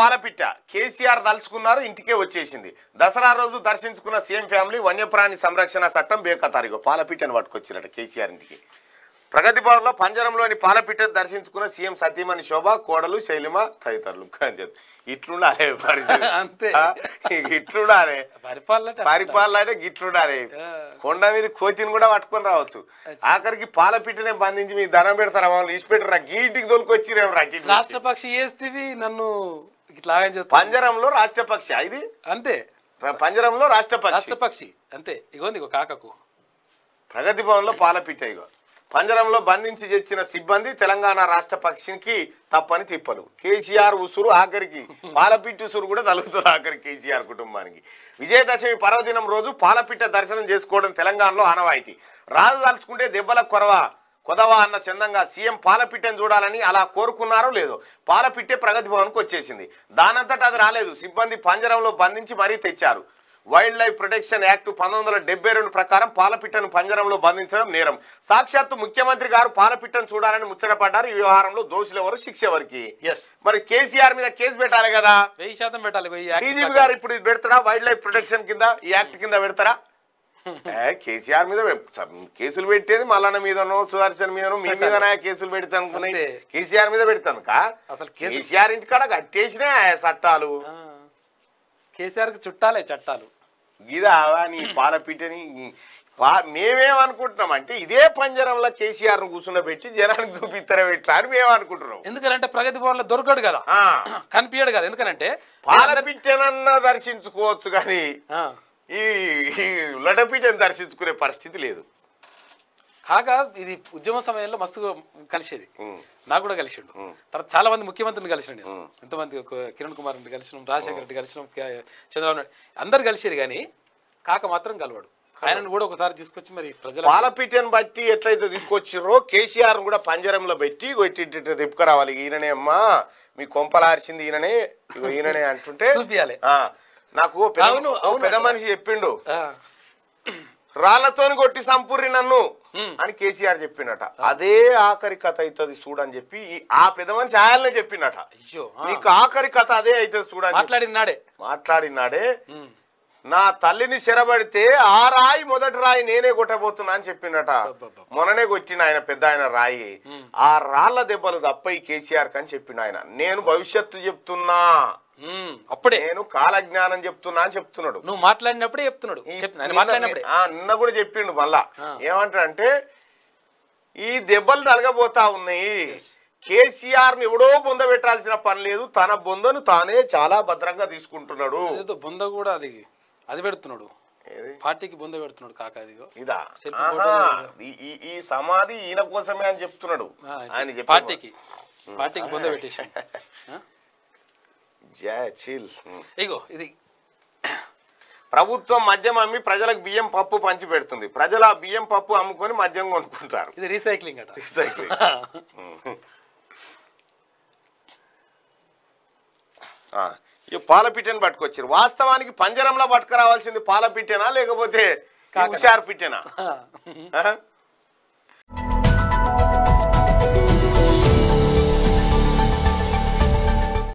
పాలపిట్ట కేసీఆర్ తలుచుకున్నారు ఇంటికే వచ్చేసింది దసరా రోజు దర్శించుకున్న సీఎం ఫ్యామిలీ వన్యప్రాణి సంరక్షణ చట్టం బేకతారిగో పాలపిట్టను పట్టుకొచ్చినట కేసీఆర్ ఇంటికి ప్రగతి భవన్లో పంజరంలోని పాలపిట్ట దర్శించుకున్న సీఎం సతీమణి శోభ కోడలు శైలిమ తదితరులు ఇట్లుండాలే అంతే ఇట్లుండాలే పరిపాలన గిట్లుండాలే కొండ మీద కోతిని కూడా పట్టుకొని రావచ్చు ఆఖరికి పాలపిట్టనే బంధించి మీ ధనం పెడతారా వాళ్ళు ఇచ్చిపెట్టరా గీటికి తోలుకొచ్చిరేమో రాష్ట్రపక్షి చేస్తే నన్ను శ్లాఘన చేస్తారు పంజరంలో రాష్ట్రపక్షి ఇది అంతే పంజరంలో రాష్ట్రపక్షి రాష్ట్రపక్షి అంతే ఇగో నీకు కాకకు ప్రగతి భవన్లో పాలపిట్ట ఇగో పంజరంలో బంధించి తెచ్చిన సిబ్బంది తెలంగాణ రాష్ట్ర పక్షికి తప్పని తిప్పలు కేసీఆర్ ఉసురు ఆఖరికి పాలపిట్టు ఉసురు కూడా తలుగుతుంది ఆఖరి కేసీఆర్ కుటుంబానికి విజయదశమి పర్వదినం రోజు పాలపిట్ట దర్శనం చేసుకోవడం తెలంగాణలో ఆనవాయితీ రాజు తలుచుకుంటే దెబ్బల కొరవ కొదవా అన్న చందంగా సీఎం పాలపిట్టని చూడాలని అలా కోరుకున్నారో లేదో పాలపిట్టే ప్రగతి భవన్కు వచ్చేసింది దానంతట అది రాలేదు సిబ్బంది పంజరంలో బంధించి మరీ తెచ్చారు వైల్డ్ లైఫ్ ప్రొటెక్షన్ యాక్ట్ పంతొమ్మిది రెండు ప్రకారం పాలపిట్టను పంజరంలో బంధించడం నేరం సాక్షాత్తు ముఖ్యమంత్రి గారు పాలపిట్టను చూడాలని ముచ్చటపడ్డారు ఈ వ్యవహారంలో దోషులు ఎవరు శిక్ష ఎవరికి మరి కేసీఆర్ మీద కేసు పెట్టాలి కదా వెయ్యి శాతం పెట్టాలి డీజీపీ గారు ఇప్పుడు పెడతారా వైల్డ్ లైఫ్ ప్రొటెక్షన్ కింద ఈ యాక్ట్ కింద పెడతారా కేసీఆర్ మీద కేసులు పెట్టేది మల్లన్న మీదనో సుదర్శన్ మీద మీ మీద కేసులు పెడతాను కేసీఆర్ మీద పెడతాను అసలు కేసీఆర్ కాడ కట్టేసినా చట్టాలు కేసీఆర్ చుట్టాలే చట్టాలు ఇదావా నీ పాల పీటని మేమేమనుకుంటున్నాం అంటే ఇదే పంజరంలో కేసీఆర్ ను కూర్చుండబెట్టి జనానికి చూపిస్తారా ఎట్లా అని మేము అనుకుంటున్నాం ఎందుకంటే ప్రగతి భవన్ లో దొరకడు కదా కనిపించడు కదా ఎందుకంటే పాల పిట్టనన్నా దర్శించుకోవచ్చు కానీ ఈ లటపీఠం దర్శించుకునే పరిస్థితి లేదు కాగా ఇది ఉద్యమ సమయంలో మస్తు కలిసేది నాకు కూడా కలిసిండు తర్వాత చాలా మంది ముఖ్యమంత్రిని కలిసిన నేను ఎంతమంది కిరణ్ కుమార్ రెడ్డి కలిసిన రాజశేఖర రెడ్డి కలిసిన చంద్రబాబు నాయుడు అందరు కలిసేది కానీ కాక మాత్రం కలవాడు ఆయనను కూడా ఒకసారి తీసుకొచ్చి మరి ప్రజలు పాలపీఠను బట్టి ఎట్లయితే తీసుకొచ్చిర్రో కేసీఆర్ కూడా పంజరంలో పెట్టి తిప్పుకురావాలి ఈయననే అమ్మా మీ కొంపలార్చింది ఈయననే ఈయననే అంటుంటే చూపించాలి నాకు పెద్ద మనిషి చెప్పిండు రాళ్లతోని కొట్టి సంపూర్రి నన్ను అని కేసీఆర్ చెప్పిండట అదే ఆఖరి కథ అవుతుంది చూడని చెప్పి ఆ పెద్ద మనిషి ఆయననే చెప్పిండట నీకు ఆఖరి కథ అదే అవుతుంది చూడాలి మాట్లాడినాడే మాట్లాడినాడే నా తల్లిని చెరబడితే ఆ రాయి మొదటి రాయి నేనే కొట్టబోతున్నా అని చెప్పిండట మొన్ననే కొట్టిన ఆయన పెద్ద ఆయన రాయి ఆ రాళ్ల దెబ్బలు తప్ప ఈ కేసీఆర్ కని చెప్పిండు ఆయన నేను భవిష్యత్తు చెప్తున్నా అప్పుడే నేను కాలజ్ఞానం చెప్తున్నా అని చెప్తున్నాడు నువ్వు మాట్లాడినప్పుడే చెప్తున్నాడు అన్న కూడా చెప్పిండు మళ్ళా ఏమంటాడంటే ఈ దెబ్బలు తలగబోతా ఉన్నాయి కేసీఆర్ ని ఎవడో బొంద పెట్టాల్సిన పని లేదు తన బొందను తానే చాలా భద్రంగా తీసుకుంటున్నాడు బొంద కూడా అది అది పెడుతున్నాడు పార్టీకి బొంద పెడుతున్నాడు కాక ఇదా ఈ సమాధి ఈయన కోసమే అని చెప్తున్నాడు ఆయన పార్టీకి పార్టీకి బొంద పెట్టేసి చిల్ ఇగో ఇది ప్రభుత్వం మద్యం అమ్మి ప్రజలకు బియ్యం పప్పు పంచి పెడుతుంది ప్రజలు ఆ బియ్యం పప్పు అమ్ముకొని మద్యం కొనుక్కుంటారు ఇది రీసైక్లింగ్ అట రీసైక్లింగ్ ఈ పాలపిట్టెను పట్టుకొచ్చారు వాస్తవానికి పంజరంలో పట్టుకురావాల్సింది పాలపిట్టెనా లేకపోతే హుషారు పిట్టెనా